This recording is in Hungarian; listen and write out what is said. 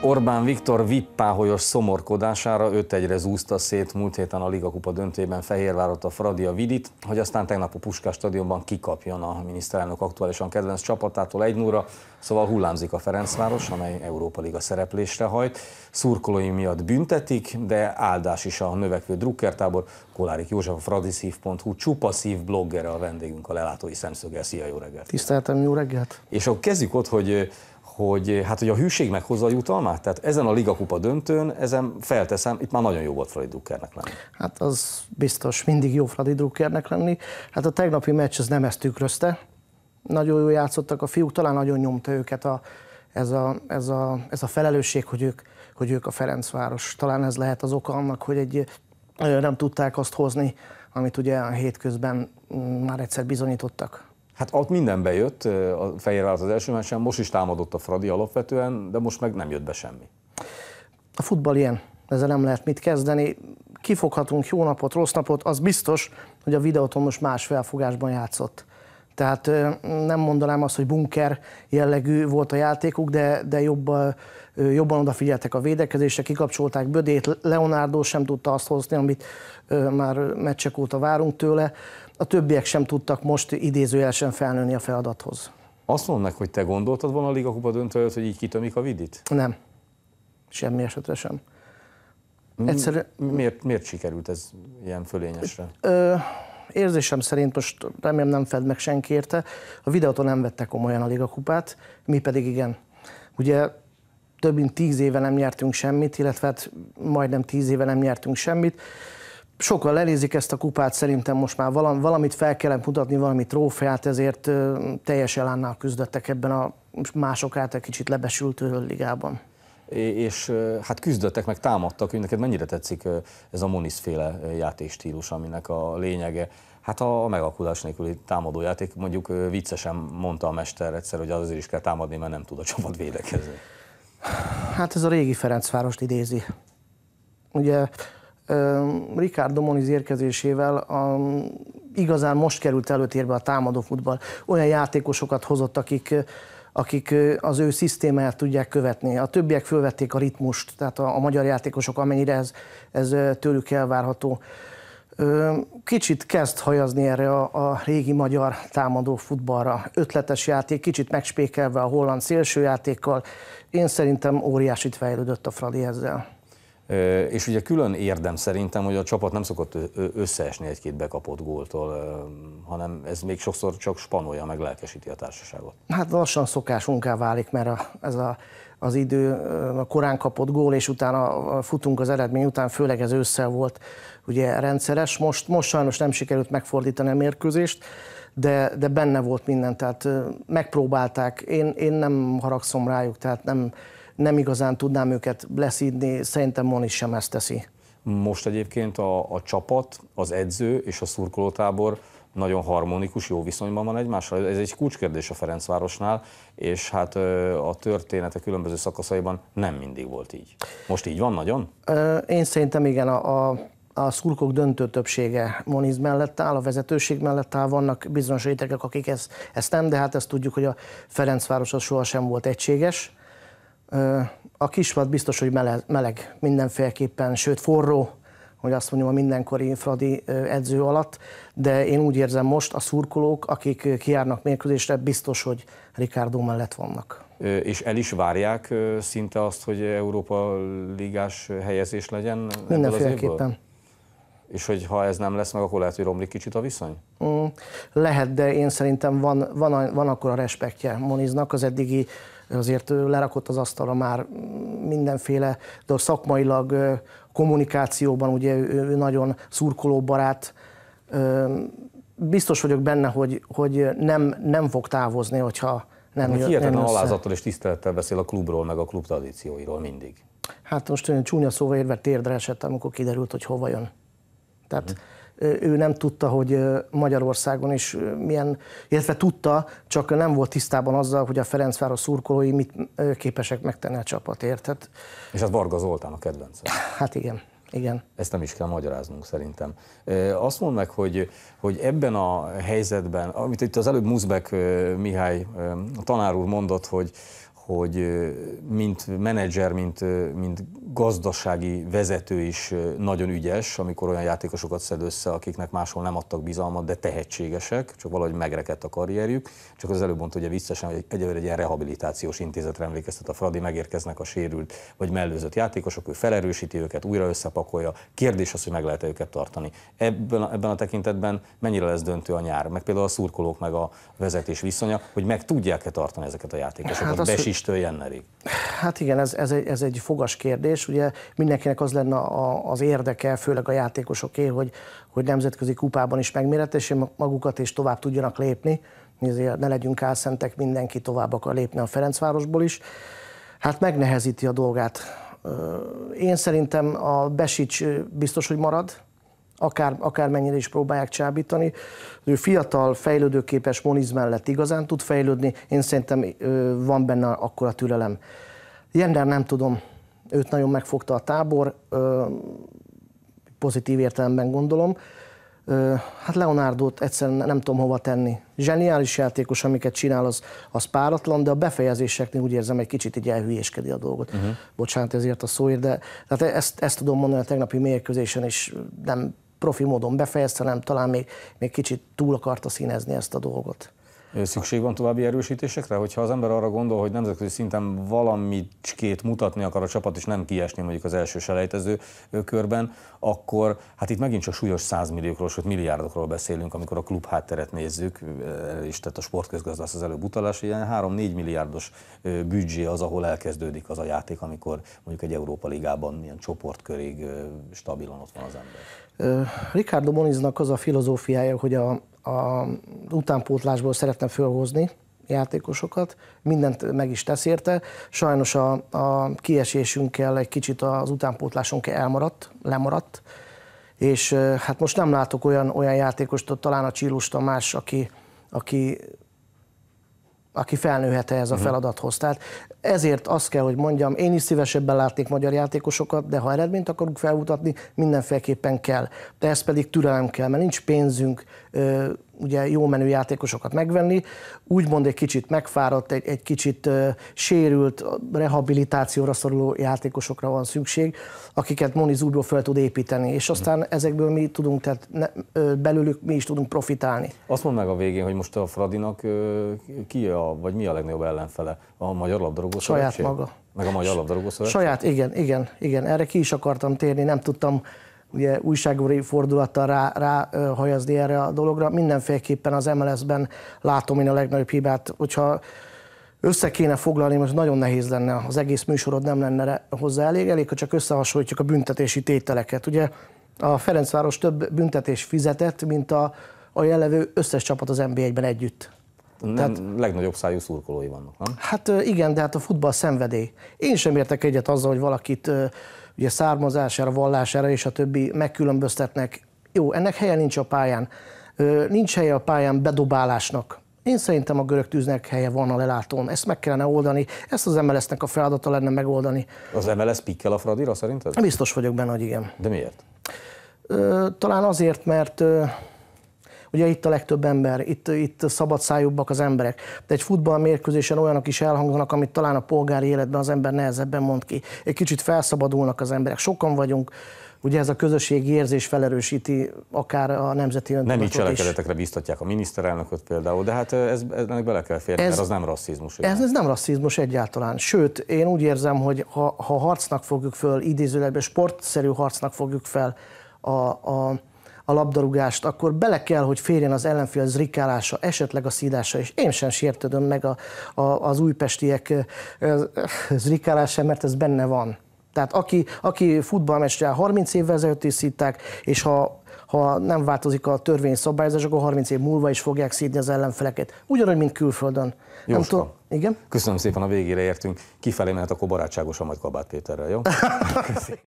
Orbán Viktor vippáholyos szomorkodására 5 egyre zúzta szét múlt héten a Liga Kupa döntőjében Fehérvárot a Fradia Vidit, hogy aztán tegnap a Puskás stadionban kikapjon a miniszterelnök aktuálisan kedvenc csapatától egy 0 szóval hullámzik a Ferencváros, amely Európa Liga szereplésre hajt. Szurkolói miatt büntetik, de áldás is a növekvő drukkertábor. Kolárik József a fradiszív.hu csupaszív bloggere a vendégünk a lelátói szemszöggel. Szia, jó reggelt! Tiszteltem, jó reggelt! És akkor kezdjük ott, hogy hogy eh, hát hogy a hűség meghozza a jutalmát? Tehát ezen a ligakupa döntőn, ezen felteszem, itt már nagyon jó volt Fradi Druckernek lenni. Hát az biztos, mindig jó Fradi Druckernek lenni. Hát a tegnapi meccs az nem ezt tükrözte. Nagyon jól játszottak a fiúk, talán nagyon nyomta őket a, ez, a, ez, a, ez a felelősség, hogy ők, hogy ők a Ferencváros. Talán ez lehet az oka annak, hogy egy, nem tudták azt hozni, amit ugye a hétközben mm, már egyszer bizonyítottak. Hát ott minden bejött, a Fehér az első meccsen, most is támadott a Fradi alapvetően, de most meg nem jött be semmi. A futball ilyen, ezzel nem lehet mit kezdeni. Kifoghatunk jó napot, rossz napot, az biztos, hogy a videóton most más felfogásban játszott. Tehát nem mondanám azt, hogy bunker jellegű volt a játékuk, de, de jobb, jobban odafigyeltek a védekezésre, kikapcsolták Bödét, Leonardo sem tudta azt hozni, amit már meccsek óta várunk tőle a többiek sem tudtak most idézőjelesen felnőni a feladathoz. Azt mondom meg, hogy te gondoltad volna a Liga Kupa döntőjött, előtt, hogy így kitömik a vidit? Nem. Semmi esetre sem. Egyszerűen... Miért, miért sikerült ez ilyen fölényesre? Ö, érzésem szerint most remélem nem fed meg senki érte. A videótól nem vette komolyan a Liga Kupát, mi pedig igen. Ugye több mint tíz éve nem nyertünk semmit, illetve hát majdnem tíz éve nem nyertünk semmit sokkal lenézik ezt a kupát, szerintem most már valamit fel kellett mutatni, valami trófeát, ezért teljes elánnal küzdöttek ebben a mások által kicsit lebesült ligában. És hát küzdöttek, meg támadtak, hogy neked mennyire tetszik ez a Moniz-féle játéstílus, aminek a lényege, Hát a megalkulás nélküli támadójáték, mondjuk viccesen mondta a mester egyszer, hogy azért is kell támadni, mert nem tud a csapat védekezni. Hát ez a régi Ferencvárost idézi. Ugye Ricardo Moniz érkezésével a, igazán most került előtérbe a támadó futball. Olyan játékosokat hozott, akik, akik az ő szisztémáját tudják követni. A többiek fölvették a ritmust, tehát a, a magyar játékosok, amennyire ez, ez tőlük elvárható. Kicsit kezd hajazni erre a, a régi magyar támadó futballra. Ötletes játék, kicsit megspékelve a holland játékkal. Én szerintem óriásit fejlődött a Fradi ezzel. És ugye külön érdem szerintem, hogy a csapat nem szokott összeesni egy-két bekapott góltól, hanem ez még sokszor csak spanolja, meg lelkesíti a társaságot. Hát lassan munká válik, mert a, ez a, az idő, a korán kapott gól, és utána futunk az eredmény után, főleg ez ősszel volt ugye rendszeres. Most, most sajnos nem sikerült megfordítani a mérkőzést, de, de benne volt minden, tehát megpróbálták. Én, én nem haragszom rájuk, tehát nem, nem igazán tudnám őket leszídni, szerintem Monis sem ezt teszi. Most egyébként a, a csapat, az edző és a szurkolótábor nagyon harmonikus, jó viszonyban van egymással. Ez egy kulcskérdés a Ferencvárosnál, és hát a története különböző szakaszaiban nem mindig volt így. Most így van nagyon? Én szerintem igen, a, a a szurkok döntő többsége Moniz mellett áll, a vezetőség mellett áll, vannak bizonyos rétegek, akik ezt, ezt nem, de hát ezt tudjuk, hogy a Ferencváros az sohasem volt egységes, a kisvad biztos, hogy meleg, meleg mindenféleképpen, sőt forró, hogy azt mondjam, a mindenkori Fradi edző alatt, de én úgy érzem most a szurkolók, akik kiárnak mérkőzésre, biztos, hogy Ricardo mellett vannak. És el is várják szinte azt, hogy Európa ligás helyezés legyen? Mindenféleképpen. És hogy ha ez nem lesz meg, akkor lehet, hogy romlik kicsit a viszony? Mm, lehet, de én szerintem van, van, van akkor a respektje Moniznak az eddigi azért lerakott az asztalra már mindenféle, de szakmailag kommunikációban ugye ő nagyon barát biztos vagyok benne, hogy, hogy nem, nem fog távozni, hogyha nem hát jött, Hihetetlen alázattal és tisztelettel beszél a klubról, meg a klub tradícióiról mindig. Hát most olyan csúnya szóval érve térdre esett, amikor kiderült, hogy hova jön. Tehát uh-huh ő nem tudta, hogy Magyarországon is milyen, illetve tudta, csak nem volt tisztában azzal, hogy a Ferencváros szurkolói mit képesek megtenni a csapatért. Hát, És az hát Varga Zoltán a kedvence. Hát igen. Igen. Ezt nem is kell magyaráznunk szerintem. Azt mondd meg, hogy, hogy ebben a helyzetben, amit itt az előbb Muszbek Mihály tanár úr mondott, hogy, hogy mint menedzser, mint, mint gazdasági vezető is nagyon ügyes, amikor olyan játékosokat szed össze, akiknek máshol nem adtak bizalmat, de tehetségesek, csak valahogy megrekedt a karrierjük. Csak az előbb mondta, hogy visszasen, hogy egy ilyen rehabilitációs intézetre emlékeztet a Fradi, megérkeznek a sérült vagy mellőzött játékosok, ő felerősíti őket, újra összepakolja. Kérdés az, hogy meg lehet -e őket tartani. Ebben, a, ebben a tekintetben mennyire lesz döntő a nyár, meg például a szurkolók, meg a vezetés viszonya, hogy meg tudják-e tartani ezeket a játékosokat, hát az, 1-től Hát igen, ez, ez, egy, ez egy fogas kérdés. Ugye mindenkinek az lenne a, az érdeke, főleg a játékosoké, hogy, hogy nemzetközi kupában is megméretessék magukat, és tovább tudjanak lépni. Ne legyünk álszentek, mindenki tovább akar lépni a Ferencvárosból is. Hát megnehezíti a dolgát. Én szerintem a Besics biztos, hogy marad, akár, akármennyire is próbálják csábítani. Ő fiatal, fejlődőképes Moniz mellett igazán tud fejlődni, én szerintem van benne akkor a türelem. Jender nem tudom, őt nagyon megfogta a tábor, pozitív értelemben gondolom. Hát Leonardot egyszerűen nem tudom hova tenni. Zseniális játékos, amiket csinál, az, az páratlan, de a befejezéseknél úgy érzem, egy kicsit így elhülyéskedi a dolgot. Uh-huh. Bocsánat ezért a szóért, de tehát ezt, ezt tudom mondani a tegnapi mérkőzésen is, nem profi módon befejezte, hanem talán még, még kicsit túl akarta színezni ezt a dolgot. Szükség van további erősítésekre, hogyha az ember arra gondol, hogy nemzetközi szinten valamicskét mutatni akar a csapat, és nem kiesni mondjuk az első selejtező körben, akkor hát itt megint csak súlyos százmilliókról, sőt milliárdokról beszélünk, amikor a klub hátteret nézzük, és tehát a sportközgazdász az előbb utalás, ilyen 3-4 milliárdos büdzsé az, ahol elkezdődik az a játék, amikor mondjuk egy Európa Ligában ilyen csoportkörig stabilan ott van az ember. Ricardo Moniznak az a filozófiája, hogy a, a utánpótlásból szeretne fölhozni játékosokat, mindent meg is tesz érte. Sajnos a, a kiesésünkkel egy kicsit az utánpótlásunk elmaradt, lemaradt, és hát most nem látok olyan, olyan játékost, talán a Csillus Tamás, aki, aki aki felnőhet ehhez a mhm. feladathoz. Tehát ezért azt kell, hogy mondjam, én is szívesebben látnék magyar játékosokat, de ha eredményt akarunk felmutatni, mindenféleképpen kell. De ez pedig türelem kell, mert nincs pénzünk ugye jó menő játékosokat megvenni, úgymond egy kicsit megfáradt, egy, egy kicsit uh, sérült, rehabilitációra szoruló játékosokra van szükség, akiket moni úgyból fel tud építeni, és aztán ezekből mi tudunk, tehát ne, belőlük mi is tudunk profitálni. Azt mondd meg a végén, hogy most a Fradinak ki a, vagy mi a legnagyobb ellenfele? A Magyar Labdarúgó Saját maga. Meg a Magyar Labdarúgó Saját, igen, igen, igen, erre ki is akartam térni, nem tudtam ugye újságúri fordulattal rá, ráhajazni erre a dologra. Mindenféleképpen az MLS-ben látom én a legnagyobb hibát, hogyha össze kéne foglalni, most nagyon nehéz lenne, az egész műsorod nem lenne hozzá elég, elég, ha csak összehasonlítjuk a büntetési tételeket. Ugye a Ferencváros több büntetés fizetett, mint a, a jellevő összes csapat az NB1-ben együtt. Nem, Tehát, legnagyobb szájú szurkolói vannak, nem? Hát igen, de hát a futball szenvedély. Én sem értek egyet azzal, hogy valakit ugye származására, vallására és a többi megkülönböztetnek. Jó, ennek helye nincs a pályán. Nincs helye a pályán bedobálásnak. Én szerintem a görög tűznek helye van a lelátón. Ezt meg kellene oldani, ezt az MLS-nek a feladata lenne megoldani. Az MLS pikkel a Fradira szerinted? Biztos vagyok benne, hogy igen. De miért? Talán azért, mert Ugye itt a legtöbb ember, itt, itt szabad szájúbbak az emberek. De egy futballmérkőzésen olyanok is elhangzanak, amit talán a polgári életben az ember nehezebben mond ki. Egy kicsit felszabadulnak az emberek, sokan vagyunk, Ugye ez a közösségi érzés felerősíti akár a nemzeti öntudatot Nem így cselekedetekre biztatják a miniszterelnököt például, de hát ez, ennek bele kell férni, ez, mert az nem rasszizmus. Ez, ez nem rasszizmus egyáltalán. Sőt, én úgy érzem, hogy ha, ha harcnak fogjuk föl, idézőlegben sportszerű harcnak fogjuk fel a, a a labdarúgást, akkor bele kell, hogy férjen az ellenfél zrikálása, esetleg a szídása, és én sem sértődöm meg a, a, az újpestiek zrikálása, mert ez benne van. Tehát aki, aki futballmester 30 évvel ezelőtt is szíták, és ha, ha nem változik a törvény szabályozás, akkor 30 év múlva is fogják szídni az ellenfeleket. Ugyanúgy, mint külföldön. Nem tudom. Igen? Köszönöm szépen, a végére értünk. Kifelé mehet, akkor barátságosan majd Kabát Péterrel, jó?